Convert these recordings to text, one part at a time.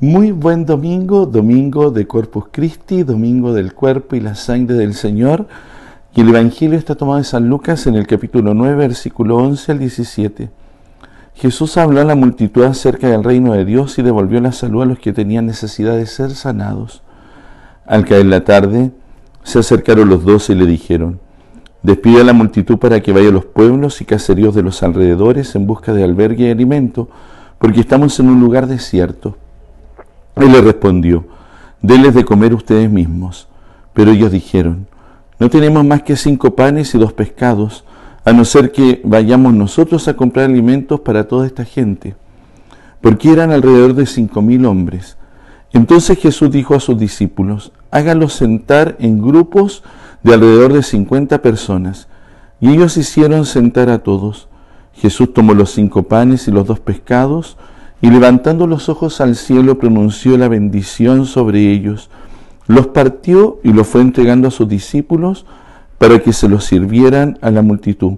Muy buen domingo, domingo de Corpus Christi, domingo del cuerpo y la sangre del Señor. Y el Evangelio está tomado de San Lucas en el capítulo 9, versículo 11 al 17. Jesús habló a la multitud acerca del reino de Dios y devolvió la salud a los que tenían necesidad de ser sanados. Al caer la tarde, se acercaron los dos y le dijeron, Despide a la multitud para que vaya a los pueblos y caseríos de los alrededores en busca de albergue y alimento, porque estamos en un lugar desierto. Él le respondió, «Deles de comer ustedes mismos. Pero ellos dijeron, no tenemos más que cinco panes y dos pescados, a no ser que vayamos nosotros a comprar alimentos para toda esta gente, porque eran alrededor de cinco mil hombres. Entonces Jesús dijo a sus discípulos, háganlos sentar en grupos de alrededor de cincuenta personas. Y ellos hicieron sentar a todos. Jesús tomó los cinco panes y los dos pescados, y levantando los ojos al cielo pronunció la bendición sobre ellos, los partió y los fue entregando a sus discípulos para que se los sirvieran a la multitud.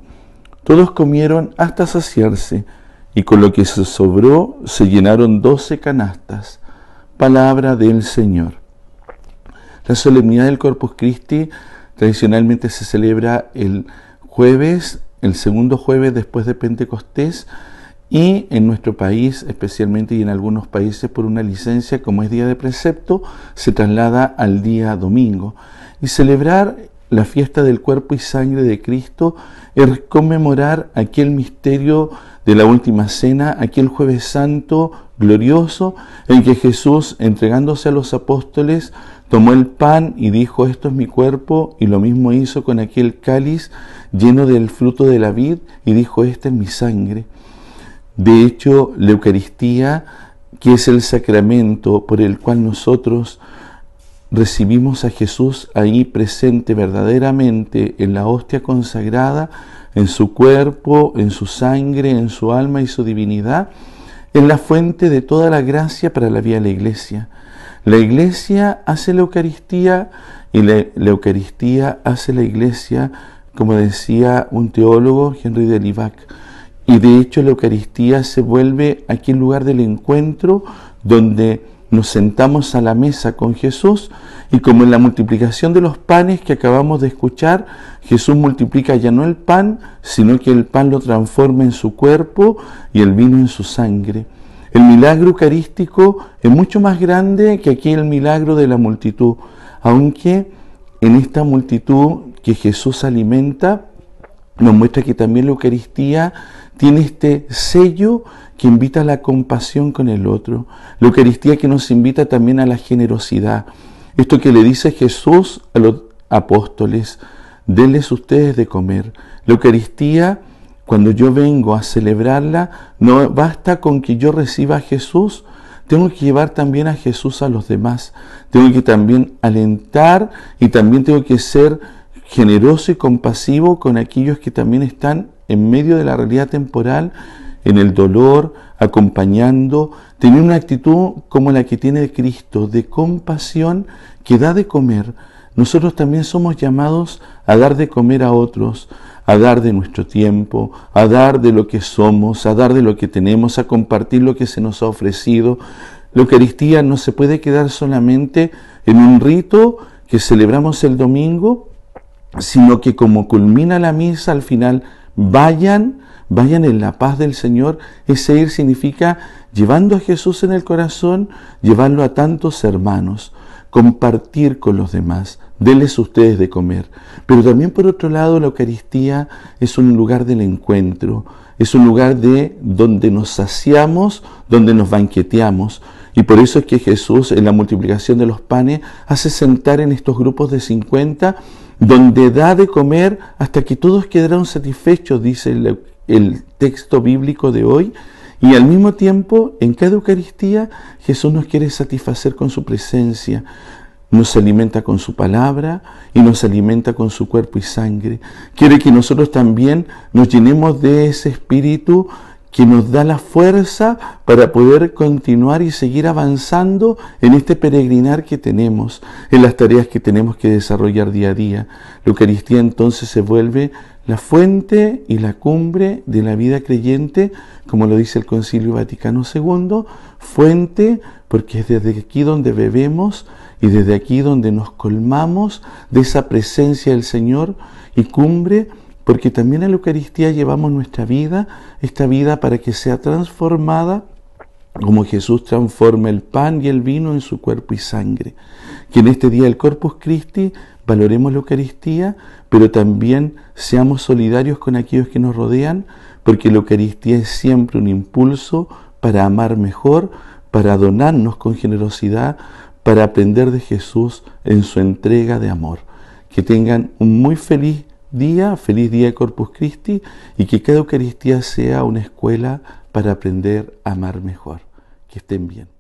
Todos comieron hasta saciarse y con lo que se sobró se llenaron doce canastas. Palabra del Señor. La solemnidad del Corpus Christi tradicionalmente se celebra el jueves, el segundo jueves después de Pentecostés, y en nuestro país especialmente y en algunos países por una licencia como es día de precepto se traslada al día domingo y celebrar la fiesta del cuerpo y sangre de Cristo es conmemorar aquel misterio de la última cena, aquel jueves santo glorioso en que Jesús, entregándose a los apóstoles, tomó el pan y dijo, esto es mi cuerpo, y lo mismo hizo con aquel cáliz lleno del fruto de la vid y dijo, esta es mi sangre. De hecho, la Eucaristía, que es el sacramento por el cual nosotros recibimos a Jesús ahí presente verdaderamente en la hostia consagrada, en su cuerpo, en su sangre, en su alma y su divinidad, es la fuente de toda la gracia para la vida de la iglesia. La iglesia hace la Eucaristía y la, Eucaristía hace la iglesia, como decía un teólogo, Henry de Livac. Y de hecho la Eucaristía se vuelve aquí el lugar del encuentro donde nos sentamos a la mesa con Jesús y como en la multiplicación de los panes que acabamos de escuchar, Jesús multiplica ya no el pan, sino que el pan lo transforma en su cuerpo y el vino en su sangre. El milagro eucarístico es mucho más grande que aquí el milagro de la multitud, aunque en esta multitud que Jesús alimenta nos muestra que también la Eucaristía tiene este sello que invita a la compasión con el otro. La Eucaristía que nos invita también a la generosidad. Esto que le dice Jesús a los apóstoles, denles ustedes de comer. La Eucaristía, cuando yo vengo a celebrarla, no basta con que yo reciba a Jesús, tengo que llevar también a Jesús a los demás. Tengo que también alentar y también tengo que ser generoso y compasivo con aquellos que también están en medio de la realidad temporal, en el dolor, acompañando, tener una actitud como la que tiene Cristo, de compasión que da de comer. Nosotros también somos llamados a dar de comer a otros, a dar de nuestro tiempo, a dar de lo que somos, a dar de lo que tenemos, a compartir lo que se nos ha ofrecido. La Eucaristía no se puede quedar solamente en un rito que celebramos el domingo sino que como culmina la misa al final, vayan, vayan en la paz del Señor. Ese ir significa llevando a Jesús en el corazón, llevarlo a tantos hermanos, compartir con los demás, denles ustedes de comer. Pero también por otro lado, la Eucaristía es un lugar del encuentro, es un lugar de donde nos saciamos, donde nos banqueteamos. Y por eso es que Jesús en la multiplicación de los panes hace sentar en estos grupos de 50 donde da de comer hasta que todos quedaron satisfechos, dice el, el texto bíblico de hoy, y al mismo tiempo, en cada Eucaristía, Jesús nos quiere satisfacer con su presencia, nos alimenta con su palabra y nos alimenta con su cuerpo y sangre. Quiere que nosotros también nos llenemos de ese espíritu que nos da la fuerza para poder continuar y seguir avanzando en este peregrinar que tenemos, en las tareas que tenemos que desarrollar día a día. La Eucaristía entonces se vuelve la fuente y la cumbre de la vida creyente, como lo dice el Concilio Vaticano II, fuente porque es desde aquí donde bebemos y desde aquí donde nos colmamos de esa presencia del Señor y cumbre porque también en la Eucaristía llevamos nuestra vida, esta vida para que sea transformada como Jesús transforma el pan y el vino en su cuerpo y sangre. Que en este día del Corpus Christi valoremos la Eucaristía, pero también seamos solidarios con aquellos que nos rodean, porque la Eucaristía es siempre un impulso para amar mejor, para donarnos con generosidad, para aprender de Jesús en su entrega de amor. Que tengan un muy feliz día, feliz día de Corpus Christi y que cada Eucaristía sea una escuela para aprender a amar mejor. Que estén bien.